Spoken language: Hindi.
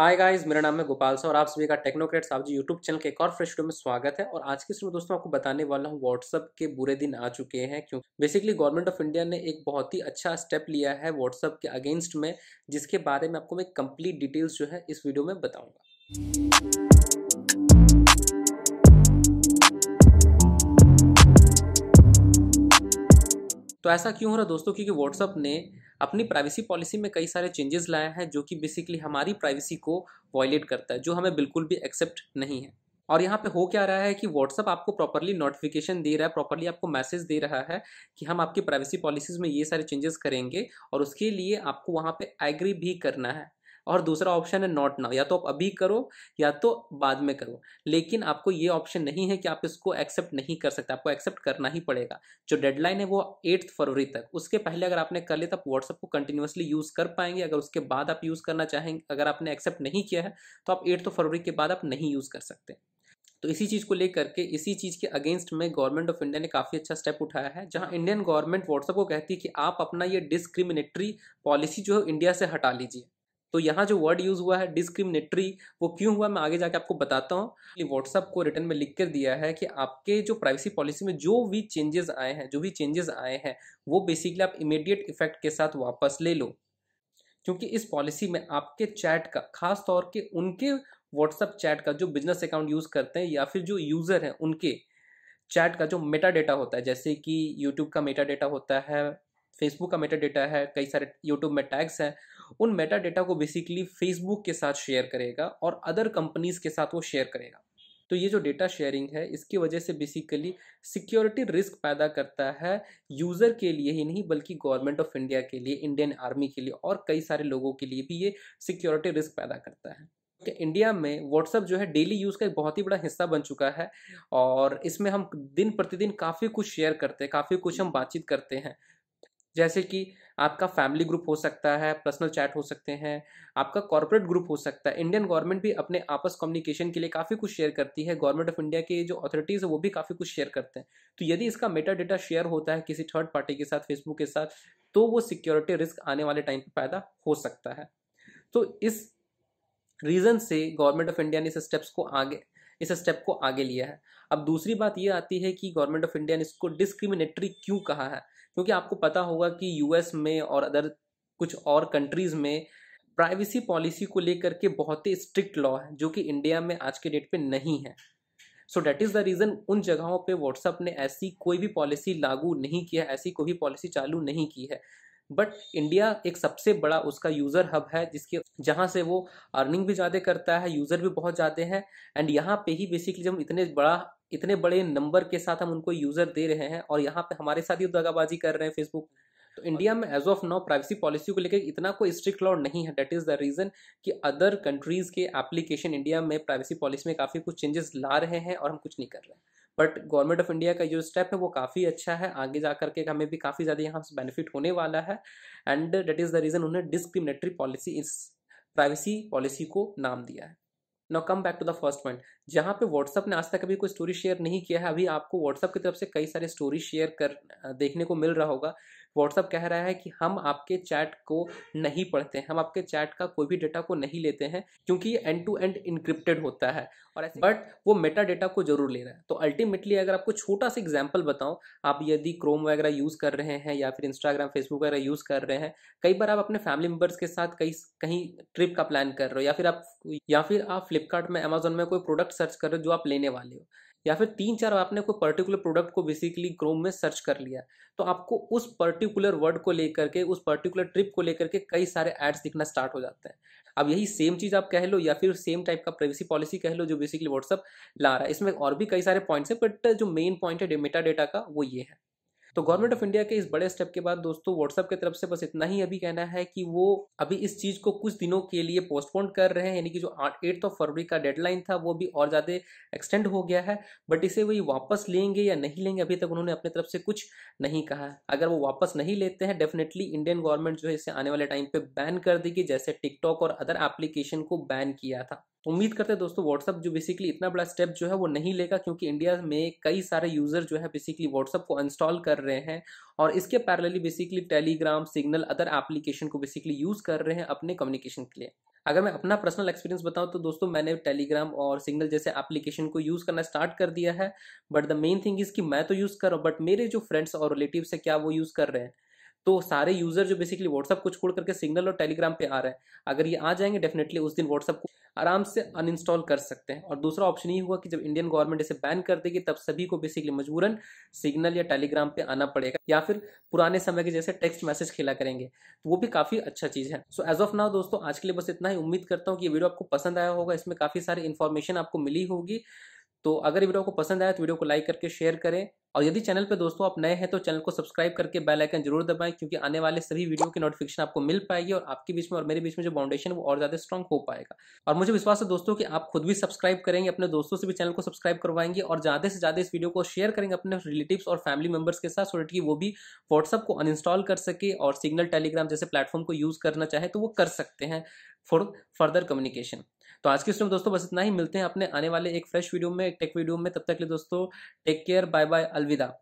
हाय गाइस मेरा नाम है गोपाल सा और आप सभी का टेक्नोक्रेट साहब जी यूट्यूब चैनल के एक और फ्रेश वीडियो में स्वागत है और आज की इसमें दोस्तों आपको बताने वाला हूँ व्हाट्सअप के बुरे दिन आ चुके हैं क्यों बेसिकली गवर्नमेंट ऑफ इंडिया ने एक बहुत ही अच्छा स्टेप लिया है व्हाट्सअप के अगेंस्ट में जिसके बारे में आपको मैं कंप्लीट डिटेल्स जो है इस वीडियो में बताऊँगा तो ऐसा क्यों हो रहा दोस्तों क्योंकि व्हाट्सअप ने अपनी प्राइवेसी पॉलिसी में कई सारे चेंजेस लाया है जो कि बेसिकली हमारी प्राइवेसी को वॉयलेट करता है जो हमें बिल्कुल भी एक्सेप्ट नहीं है और यहाँ पे हो क्या रहा है कि व्हाट्सअप आपको प्रॉपरली नोटिफिकेशन दे रहा है प्रॉपरली आपको मैसेज दे रहा है कि हम आपकी प्राइवेसी पॉलिसीज़ में ये सारे चेंजेस करेंगे और उसके लिए आपको वहाँ पे एग्री भी करना है और दूसरा ऑप्शन है नॉट नाउ या तो आप अभी करो या तो बाद में करो लेकिन आपको ये ऑप्शन नहीं है कि आप इसको एक्सेप्ट नहीं कर सकते आपको एक्सेप्ट करना ही पड़ेगा जो डेडलाइन है वो एट्थ फरवरी तक उसके पहले अगर आपने कर लिया तो आप व्हाट्सअप को कंटिन्यूसली यूज़ कर पाएंगे अगर उसके बाद आप यूज़ करना चाहेंगे अगर आपने एक्सेप्ट नहीं किया है तो आप एट्थ फरवरी के बाद आप नहीं यूज़ कर सकते तो इसी चीज़ को लेकर के इसी चीज़ के अगेंस्ट में गवर्नमेंट ऑफ इंडिया ने काफ़ी अच्छा स्टेप उठाया है जहां इंडियन गवर्नमेंट व्हाट्सअप को कहती है कि आप अपना ये डिस्क्रिमिनेटरी पॉलिसी जो है इंडिया से हटा लीजिए तो यहाँ जो वर्ड यूज़ हुआ है डिस्क्रिमिनेटरी वो क्यों हुआ मैं आगे जाके आपको बताता हूँ व्हाट्सअप को रिटर्न में लिख कर दिया है कि आपके जो प्राइवेसी पॉलिसी में जो भी चेंजेस आए हैं जो भी चेंजेस आए हैं वो बेसिकली आप इमीडिएट इफेक्ट के साथ वापस ले लो क्योंकि इस पॉलिसी में आपके चैट का खास तौर के उनके व्हाट्सअप चैट का जो बिजनेस अकाउंट यूज़ करते हैं या फिर जो यूज़र हैं उनके चैट का जो मेटा डेटा होता है जैसे कि यूट्यूब का मेटा डेटा होता है फेसबुक का मेटा डेटा है कई सारे यूट्यूब में टैग्स हैं उन मेटा डेटा को बेसिकली फेसबुक के साथ शेयर करेगा और अदर कंपनीज के साथ वो शेयर करेगा तो ये जो डेटा शेयरिंग है इसकी वजह से बेसिकली सिक्योरिटी रिस्क पैदा करता है यूज़र के लिए ही नहीं बल्कि गवर्नमेंट ऑफ इंडिया के लिए इंडियन आर्मी के लिए और कई सारे लोगों के लिए भी ये सिक्योरिटी रिस्क पैदा करता है कि इंडिया में व्हाट्सअप जो है डेली यूज़ का एक बहुत ही बड़ा हिस्सा बन चुका है और इसमें हम दिन प्रतिदिन काफ़ी कुछ शेयर करते हैं काफ़ी कुछ हम बातचीत करते हैं जैसे कि आपका फैमिली ग्रुप हो सकता है पर्सनल चैट हो सकते हैं आपका कॉरपोरेट ग्रुप हो सकता है इंडियन गवर्नमेंट भी अपने आपस कम्युनिकेशन के लिए काफ़ी कुछ शेयर करती है गवर्नमेंट ऑफ इंडिया के जो अथॉरिटीज़ है वो भी काफ़ी कुछ शेयर करते हैं तो यदि इसका मेटा डेटा शेयर होता है किसी थर्ड पार्टी के साथ फेसबुक के साथ तो वो सिक्योरिटी रिस्क आने वाले टाइम पर पैदा हो सकता है तो इस रीज़न से गवर्नमेंट ऑफ इंडिया ने इस स्टेप्स को आगे इस स्टेप को आगे लिया है अब दूसरी बात ये आती है कि गवर्नमेंट ऑफ इंडिया ने इसको डिस्क्रिमिनेटरी क्यों कहा है क्योंकि आपको पता होगा कि यूएस में और अदर कुछ और कंट्रीज़ में प्राइवेसी पॉलिसी को लेकर के बहुत ही स्ट्रिक्ट लॉ है जो कि इंडिया में आज के डेट पे नहीं है so that is the reason उन जगहों पे व्हाट्सअप ने ऐसी कोई भी पॉलिसी लागू नहीं किया ऐसी कोई भी पॉलिसी चालू नहीं की है बट इंडिया एक सबसे बड़ा उसका यूज़र हब है जिसके जहाँ से वो अर्निंग भी ज़्यादा करता है यूज़र भी बहुत ज़्यादा है एंड यहाँ पे ही बेसिकली जब इतने बड़ा इतने बड़े नंबर के साथ हम उनको यूजर दे रहे हैं और यहाँ पे हमारे साथ ही दगाबाजी कर रहे हैं फेसबुक तो इंडिया में as of now privacy policy को लेकर इतना कोई स्ट्रिक्ट लॉ नहीं है डेट इज़ द रीज़न कि अदर कंट्रीज़ के एप्लीकेशन इंडिया में प्राइवेसी पॉलिसी में काफ़ी कुछ चेंजेस ला रहे हैं और हम कुछ नहीं कर रहे हैं बट गवर्नमेंट ऑफ इंडिया का जो स्टेप है वो काफ़ी अच्छा है आगे जा करके हमें भी काफ़ी ज़्यादा यहाँ से बेनिफिट होने वाला है and that is the reason उन्हें डिस्क्रिमिनेटरी पॉलिसी इस प्राइवेसी पॉलिसी को नाम दिया है now come back to the first point जहाँ पे व्हाट्सअप ने आज तक अभी कोई स्टोरी शेयर नहीं किया है अभी आपको व्हाट्सअप की तरफ से कई सारे स्टोरी शेयर कर देखने को मिल रहा होगा व्हाट्सअप कह रहा है कि हम आपके चैट को नहीं पढ़ते हैं हम आपके चैट का कोई भी डेटा को नहीं लेते हैं क्योंकि एंड टू एंड इनक्रिप्टेड होता है और ऐसे बट वो मेटा डेटा को जरूर ले रहा है तो अल्टीमेटली अगर आपको छोटा सा एग्जाम्पल बताऊँ आप यदि क्रोम वगैरह यूज़ कर रहे हैं या फिर इंस्टाग्राम फेसबुक वगैरह यूज़ कर रहे हैं कई बार आप अपने फैमिली मेम्बर्स के साथ कई कहीं ट्रिप का प्लान कर रहे हो या फिर आप या फिर आप फ्लिपकार्ट में अमेजोन में कोई प्रोडक्ट सर्च कर रहे हो जो आप लेने वाले हो या फिर तीन चार आपने कोई पर्टिकुलर प्रोडक्ट को बेसिकली क्रोम में सर्च कर लिया तो आपको उस पर्टिकुलर वर्ड को लेकर के उस पर्टिकुलर ट्रिप को लेकर के कई सारे एड्स दिखना स्टार्ट हो जाते हैं अब यही सेम चीज़ आप कह लो या फिर सेम टाइप का प्राइवेसी पॉलिसी कह लो जो बेसिकली व्हाट्सअप ला रहा है इसमें और भी कई सारे पॉइंट्स हैं बट जो मेन पॉइंट है मेटा डेटा का वो ये है तो गवर्नमेंट ऑफ इंडिया के इस बड़े स्टेप के बाद दोस्तों व्हाट्सएप की तरफ से बस इतना ही अभी कहना है कि वो अभी इस चीज को कुछ दिनों के लिए पोस्टपोन कर रहे हैं यानी कि जो एट्थ ऑफ फरवरी का डेडलाइन था वो भी और ज़्यादा एक्सटेंड हो गया है बट इसे वही वापस लेंगे या नहीं लेंगे अभी तक उन्होंने अपनी तरफ से कुछ नहीं कहा अगर वो वापस नहीं लेते हैं डेफिनेटली इंडियन गवर्नमेंट जो है इसे आने वाले टाइम पे बैन कर देगी जैसे टिकटॉक और अदर एप्लीकेशन को बैन किया था उम्मीद करते हैं दोस्तों व्हाट्सअप जो बेसिकली इतना बड़ा स्टेप जो है वो नहीं लेगा क्योंकि इंडिया में कई सारे यूज़र जो है बेसिकली व्हाट्सअप को इंस्टॉल कर रहे हैं और इसके parallelly basically Telegram Signal other application को बेसिकली यूज़ कर रहे हैं अपने कम्युनिकेशन के लिए अगर मैं अपना पर्सनल एक्सपीरियंस बताऊं तो दोस्तों मैंने टेलीग्राम और सिग्नल जैसे एप्लीकेशन को यूज़ करना स्टार्ट कर दिया है but the main thing is कि मैं तो यूज़ कर रहा हूँ बट मेरे जो फ्रेंड्स और रिलेटिव्स है क्या वो यूज़ कर रहे हैं तो सारे यूजर जो बेसिकली व्हाट्सअप को छोड़ करके सिग्नल और टेलीग्राम पे आ रहे हैं अगर ये आ जाएंगे डेफिनेटली उस दिन व्हाट्सअप को आराम से अनइंस्टॉल कर सकते हैं और दूसरा ऑप्शन ये हुआ कि जब इंडियन गवर्नमेंट इसे बैन कर देगी तब सभी को बेसिकली मजबूरन सिग्नल या टेलीग्राम पे आना पड़ेगा या फिर पुराने समय के जैसे टेक्स्ट मैसेज खेला करेंगे तो वो भी काफ़ी अच्छा चीज़ है सो एज ऑफ नाउ दोस्तों आज के लिए बस इतना ही उम्मीद करता हूँ कि ये वीडियो आपको पसंद आया होगा इसमें काफ़ी सारी इन्फॉर्मेशन आपको मिली होगी तो अगर वीडियो को पसंद आया तो वीडियो को लाइक करके शेयर करें और यदि चैनल पर दोस्तों आप नए हैं तो चैनल को सब्सक्राइब करके बेल आइकन जरूर दबाएं क्योंकि आने वाले सभी वीडियो की नोटिफिकेशन आपको मिल पाएगी और आपके बीच में और मेरे बीच में जो बाउंडेशन वो और ज्यादा स्ट्रॉन्ग हो पाएगा और मुझे विश्वास है दोस्तों कि आप खुद भी सब्सक्राइब करेंगे अपने दोस्तों से भी चैनल को सब्सक्राइब करवाएंगे और ज्यादा से ज्यादा इस वीडियो को शेयर करेंगे अपने रिलेटिव और फैमिली मेंबर्स के साथ सो डेट वो भी व्हाट्सअप को अनइंस्टॉल कर सके और सिग्नल टेलीग्राम जैसे प्लेटफॉर्म को यूज करना चाहे तो वो कर सकते हैं फॉर फर्दर कम्युनिकेशन तो आज के दोस्तों बस इतना ही मिलते हैं अपने आने वाले एक फ्रेश वीडियो में एक टेक वीडियो में तब तक के लिए दोस्तों टेक केयर बाय बाय अलविदा अलविदा